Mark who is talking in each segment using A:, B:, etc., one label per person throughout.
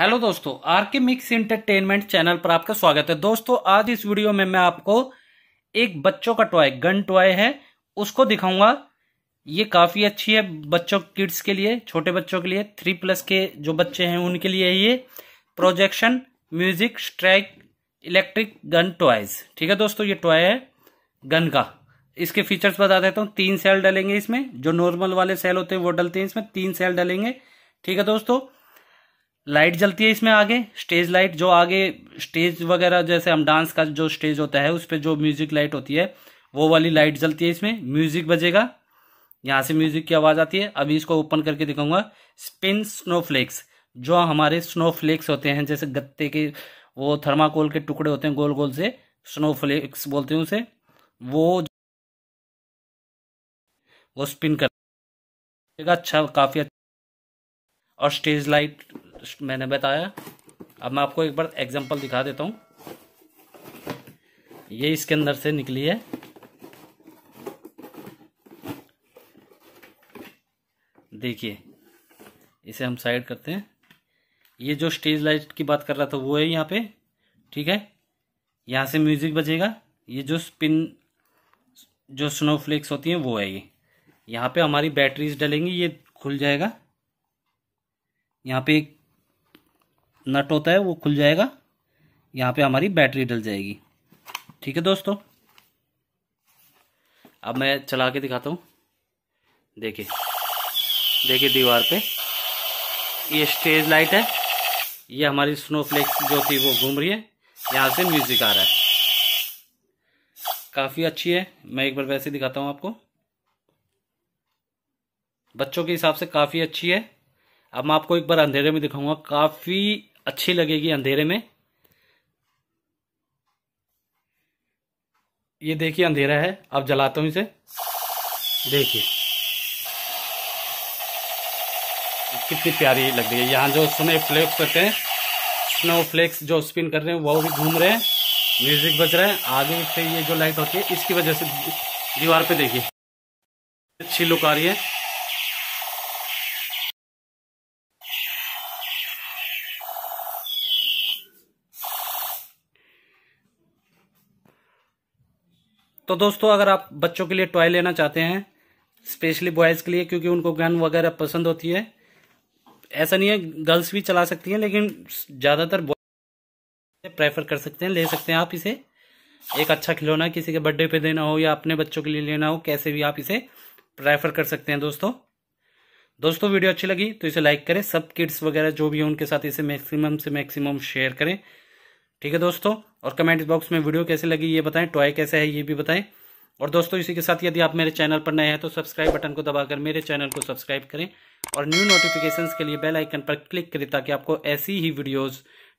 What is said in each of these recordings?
A: hello दोस्तों R K mix entertainment channel पर आपका स्वागत है दोस्तों आज इस वीडियो में मैं आपको एक बच्चों का टॉय गन टॉय है उसको दिखाऊंगा ये काफ़ी अच्छी है बच्चों किड्स के लिए छोटे बच्चों के लिए थ्री प्लस के जो बच्चे हैं उनके लिए ये projection music strike electric gun toys ठीक है दोस्तों ये टॉय है गन का इसके फीचर्स बता देता हूँ तीन सेल डलेंगे इसमें जो नॉर्मल वाले सेल होते हैं वो डलते हैं इसमें तीन सेल डलेंगे ठीक है दोस्तों लाइट जलती है इसमें आगे स्टेज लाइट जो आगे स्टेज वगैरह जैसे हम डांस का जो स्टेज होता है उस पर जो म्यूजिक लाइट होती है वो वाली लाइट जलती है इसमें म्यूजिक बजेगा यहाँ से म्यूजिक की आवाज़ आती है अभी इसको ओपन करके दिखाऊंगा स्पिन स्नोफ्लेक्स जो हमारे स्नोफ्लेक्स होते हैं जैसे गत्ते के वो थर्माकोल के टुकड़े होते हैं गोल गोल से स्नोफ्लेक्स बोलते हैं उसे वो वो स्पिन कर अच्छा काफ़ी अच्छा और स्टेज लाइट मैंने बताया अब मैं आपको एक बार एग्जांपल दिखा देता हूँ ये इसके अंदर से निकली है देखिए इसे हम साइड करते हैं ये जो स्टेज लाइट की बात कर रहा था वो है यहाँ पे ठीक है यहाँ से म्यूजिक बजेगा ये जो स्पिन जो स्नोफ्लेक्स होती हैं वो है ये यहाँ पे हमारी बैटरीज डलेंगी ये खुल जाएगा यहाँ पे एक नट होता है वो खुल जाएगा यहाँ पे हमारी बैटरी डल जाएगी ठीक है दोस्तों अब मैं चला के दिखाता हूँ देखिए देखिए दीवार पे ये स्टेज लाइट है ये हमारी स्नो जो थी वो घूम रही है यहाँ से म्यूजिक आ रहा है काफ़ी अच्छी है मैं एक बार वैसे दिखाता हूँ आपको बच्चों के हिसाब से काफ़ी अच्छी है अब मैं आपको एक बार अंधेरे में दिखाऊंगा काफ़ी अच्छी लगेगी अंधेरे में ये देखिए अंधेरा है अब जलाता हूँ इसे देखिए कितनी प्यारी लग रही है यहाँ जो स्नो फ्लेक्स करते हैं स्नो फ्लेक्स जो स्पिन कर रहे हैं वो भी घूम रहे हैं म्यूजिक बज रहा है आगे से ये जो लाइट होती है इसकी वजह से दीवार पे देखिए अच्छी लुक आ रही है तो दोस्तों अगर आप बच्चों के लिए टॉय लेना चाहते हैं स्पेशली बॉयज़ के लिए क्योंकि उनको गन वगैरह पसंद होती है ऐसा नहीं है गर्ल्स भी चला सकती हैं लेकिन ज़्यादातर बॉयज प्रेफर कर सकते हैं ले सकते हैं आप इसे एक अच्छा खिलौना किसी के बर्थडे पे देना हो या अपने बच्चों के लिए लेना हो कैसे भी आप इसे प्रेफर कर सकते हैं दोस्तों दोस्तों वीडियो अच्छी लगी तो इसे लाइक करें सब किड्स वगैरह जो भी है उनके साथ इसे मैक्सिमम से मैक्सिमम शेयर करें ठीक है दोस्तों और कमेंट बॉक्स में वीडियो कैसे लगी ये बताएं टॉय कैसे है ये भी बताएं और दोस्तों इसी के साथ यदि आप मेरे चैनल पर नए हैं तो सब्सक्राइब बटन को दबाकर मेरे चैनल को सब्सक्राइब करें और न्यू नोटिफिकेशंस के लिए बेल आइकन पर क्लिक करें ताकि आपको ऐसी ही वीडियोज़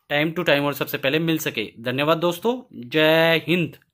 A: टाइम टू टाइम और सबसे पहले मिल सके धन्यवाद दोस्तों जय हिंद